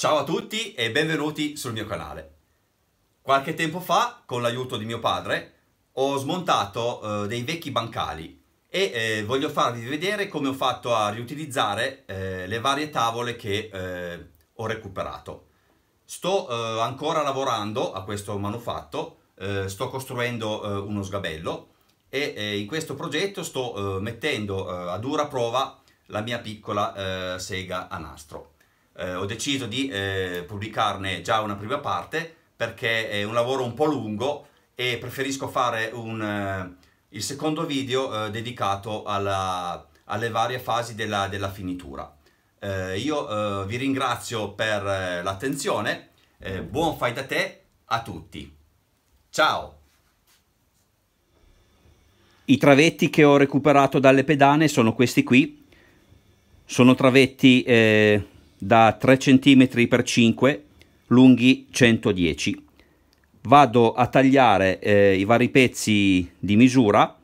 Ciao a tutti e benvenuti sul mio canale. Qualche tempo fa, con l'aiuto di mio padre, ho smontato eh, dei vecchi bancali e eh, voglio farvi vedere come ho fatto a riutilizzare eh, le varie tavole che eh, ho recuperato. Sto eh, ancora lavorando a questo manufatto, eh, sto costruendo uno sgabello e in questo progetto sto mettendo a dura prova la mia piccola sega a nastro eh, ho deciso di eh, pubblicarne già una prima parte perché è un lavoro un po' lungo e preferisco fare un, eh, il secondo video eh, dedicato alla, alle varie fasi della, della finitura. Eh, io vi ringrazio per l'attenzione, buon fai da te a tutti. Ciao! I travetti che ho recuperato dalle pedane sono questi qui, sono travetti eh, da 3 cm x 5 lunghi 110 vado a tagliare eh, i vari pezzi di misura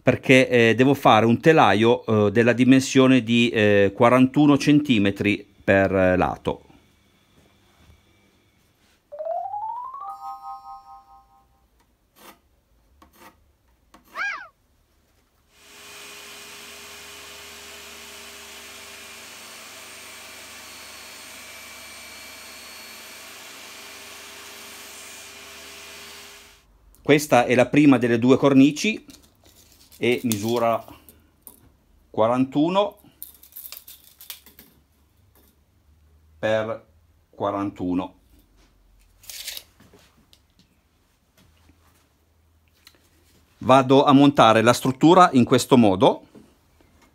perché eh, devo fare un telaio eh, della dimensione di 41 eh, cm per eh, lato Questa è la prima delle due cornici e misura 41 per 41. Vado a montare la struttura in questo modo,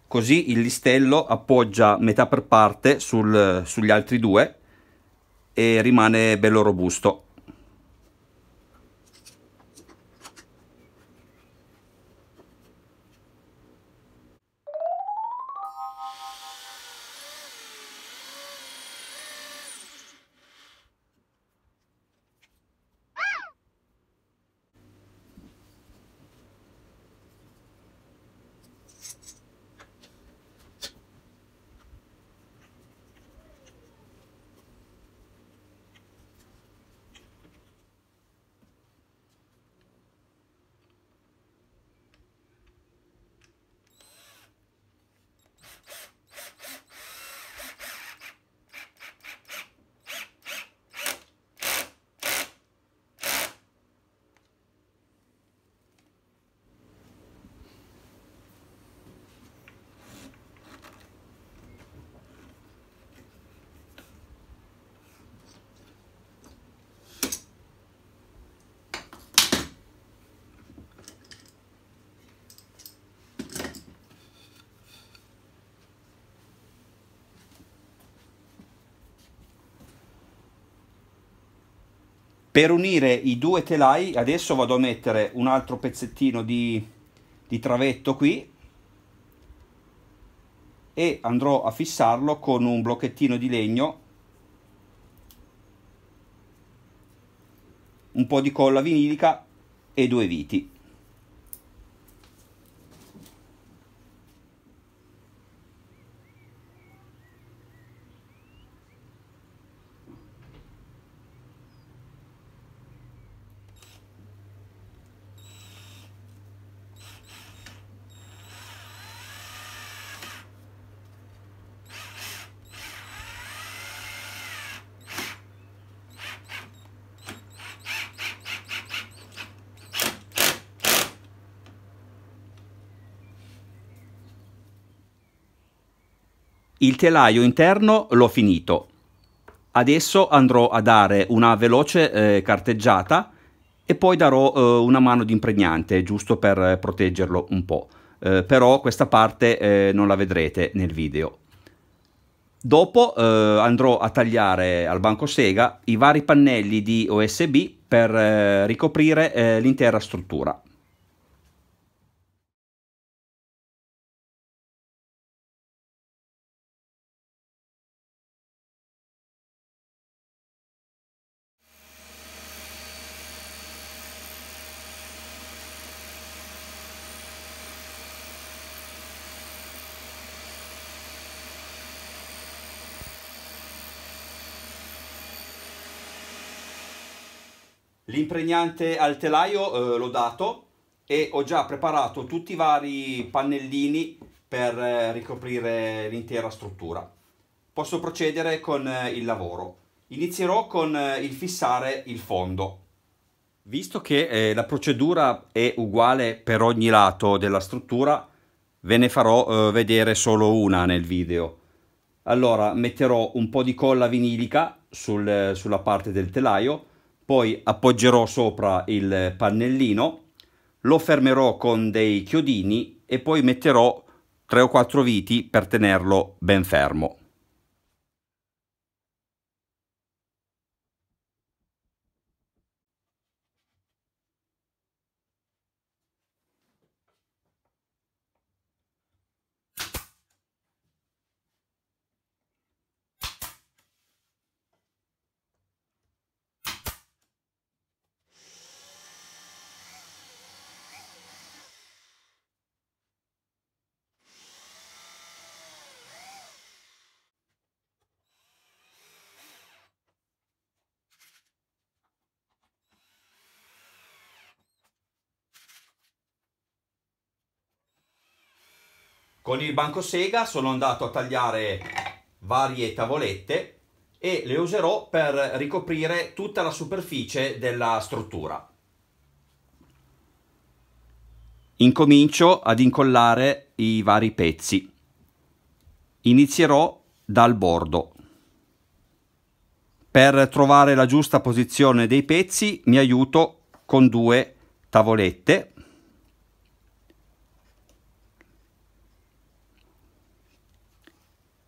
così il listello appoggia metà per parte sul, sugli altri due e rimane bello robusto. Per unire i due telai adesso vado a mettere un altro pezzettino di, di travetto qui e andrò a fissarlo con un blocchettino di legno un po' di colla vinilica e due viti. Il telaio interno l'ho finito. Adesso andrò a dare una veloce eh, carteggiata e poi darò eh, una mano di impregnante giusto per proteggerlo un po'. Eh, però questa parte eh, non la vedrete nel video. Dopo eh, andrò a tagliare al banco sega i vari pannelli di OSB per eh, ricoprire l'intera struttura. L'impregnante al telaio eh, l'ho dato e ho già preparato tutti i vari pannellini per eh, ricoprire l'intera struttura. Posso procedere con eh, il lavoro. Inizierò con eh, il fissare il fondo. Visto che eh, la procedura è uguale per ogni lato della struttura, ve ne farò eh, vedere solo una nel video. Allora metterò un po' di colla vinilica sul, sulla parte del telaio poi appoggerò sopra il pannellino, lo fermerò con dei chiodini e poi metterò 3 o 4 viti per tenerlo ben fermo. Con il banco sega sono andato a tagliare varie tavolette e le userò per ricoprire tutta la superficie della struttura. Incomincio ad incollare i vari pezzi. Inizierò dal bordo. Per trovare la giusta posizione dei pezzi mi aiuto con due tavolette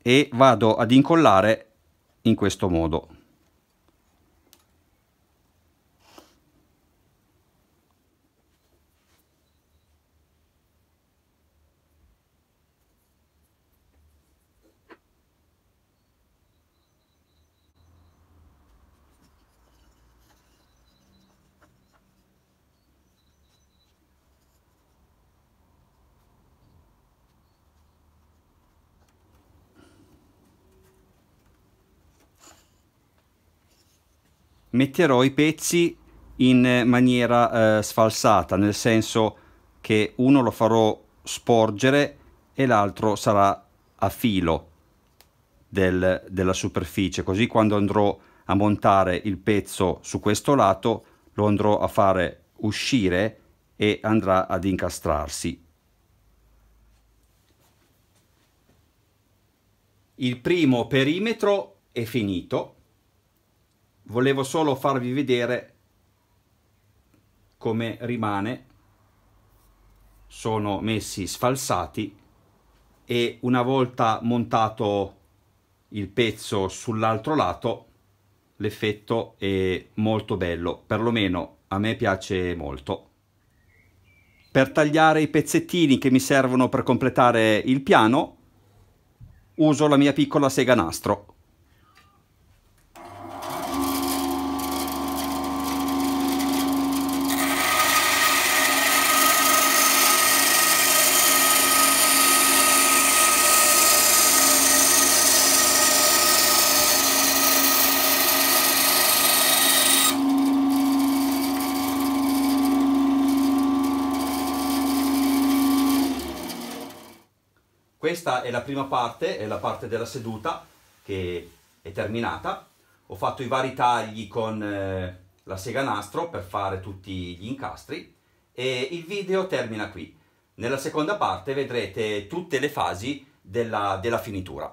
e vado ad incollare in questo modo metterò i pezzi in eh, maniera eh, sfalsata, nel senso che uno lo farò sporgere e l'altro sarà a filo del, della superficie, così quando andrò a montare il pezzo su questo lato lo andrò a fare uscire e andrà ad incastrarsi. Il primo perimetro è finito volevo solo farvi vedere come rimane sono messi sfalsati e una volta montato il pezzo sull'altro lato l'effetto è molto bello perlomeno a me piace molto per tagliare i pezzettini che mi servono per completare il piano uso la mia piccola sega nastro Questa è la prima parte, è la parte della seduta che è terminata. Ho fatto i vari tagli con eh, la sega nastro per fare tutti gli incastri e il video termina qui. Nella seconda parte vedrete tutte le fasi della, della finitura.